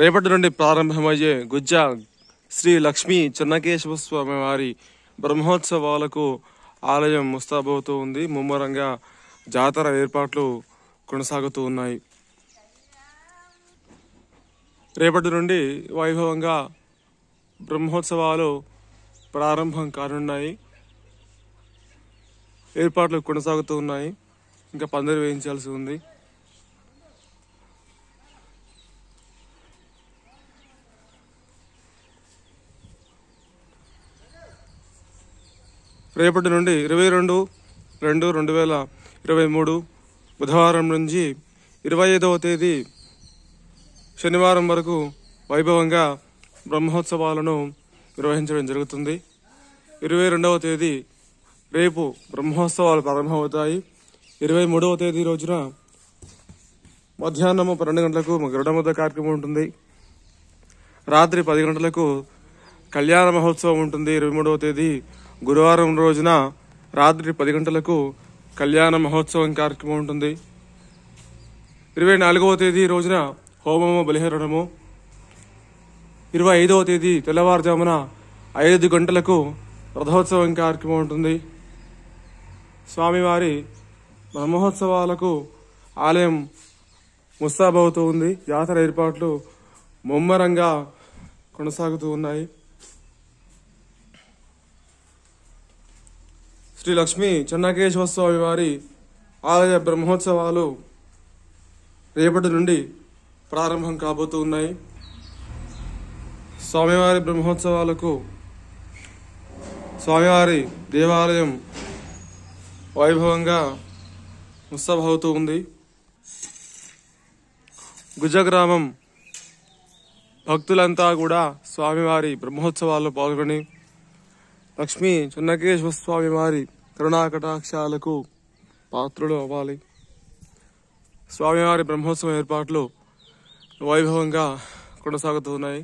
రేపటి నుండి ప్రారంభమయ్యే గుజ్జ శ్రీ లక్ష్మీ చెన్నకేశవ స్వామి వారి బ్రహ్మోత్సవాలకు ఆలయం ముస్తాబవుతూ ఉంది ముమ్మరంగా జాతర ఏర్పాట్లు కొనసాగుతూ ఉన్నాయి రేపటి నుండి వైభవంగా బ్రహ్మోత్సవాలు ప్రారంభం కానున్నాయి ఏర్పాట్లు కొనసాగుతూ ఉన్నాయి ఇంకా పందిరి వేయించాల్సి ఉంది రేపటి నుండి ఇరవై రెండు రెండు రెండు వేల ఇరవై మూడు బుధవారం నుంచి ఇరవై ఐదవ తేదీ శనివారం వరకు వైభవంగా బ్రహ్మోత్సవాలను నిర్వహించడం జరుగుతుంది ఇరవై రెండవ తేదీ రేపు బ్రహ్మోత్సవాలు ప్రారంభమవుతాయి ఇరవై మూడవ తేదీ రోజున మధ్యాహ్నము పన్నెండు గంటలకు గరుడమద కార్యక్రమం ఉంటుంది రాత్రి పది గంటలకు కళ్యాణ మహోత్సవం ఉంటుంది ఇరవై మూడవ తేదీ గురువారం రోజున రాత్రి పది గంటలకు కళ్యాణ మహోత్సవం కార్యక్రమం ఉంటుంది ఇరవై నాలుగవ తేదీ రోజున హోమము బలిహరణము ఇరవై ఐదవ తేదీ తెల్లవారుజామున ఐదు గంటలకు రథోత్సవం కార్యక్రమం ఉంటుంది స్వామివారి బ్రహ్మోత్సవాలకు ఆలయం ముస్తాబవుతూ ఉంది జాతర ఏర్పాట్లు ముమ్మరంగా కొనసాగుతూ ఉన్నాయి శ్రీ లక్ష్మి చెన్నకేశ్వరస్వామి వారి ఆలయ బ్రహ్మోత్సవాలు రేపటి నుండి ప్రారంభం కాబోతూ ఉన్నాయి స్వామివారి బ్రహ్మోత్సవాలకు స్వామివారి దేవాలయం వైభవంగా ముస్తభవుతూ ఉంది గుజగ్రామం భక్తులంతా కూడా స్వామివారి బ్రహ్మోత్సవాల్లో పాల్గొని లక్ష్మి చెన్నకేశ్వర స్వామి వారి కరుణాకటాక్షాలకు పాత్రలు అవ్వాలి స్వామివారి బ్రహ్మోత్సవం ఏర్పాట్లు వైభవంగా కొనసాగుతున్నాయి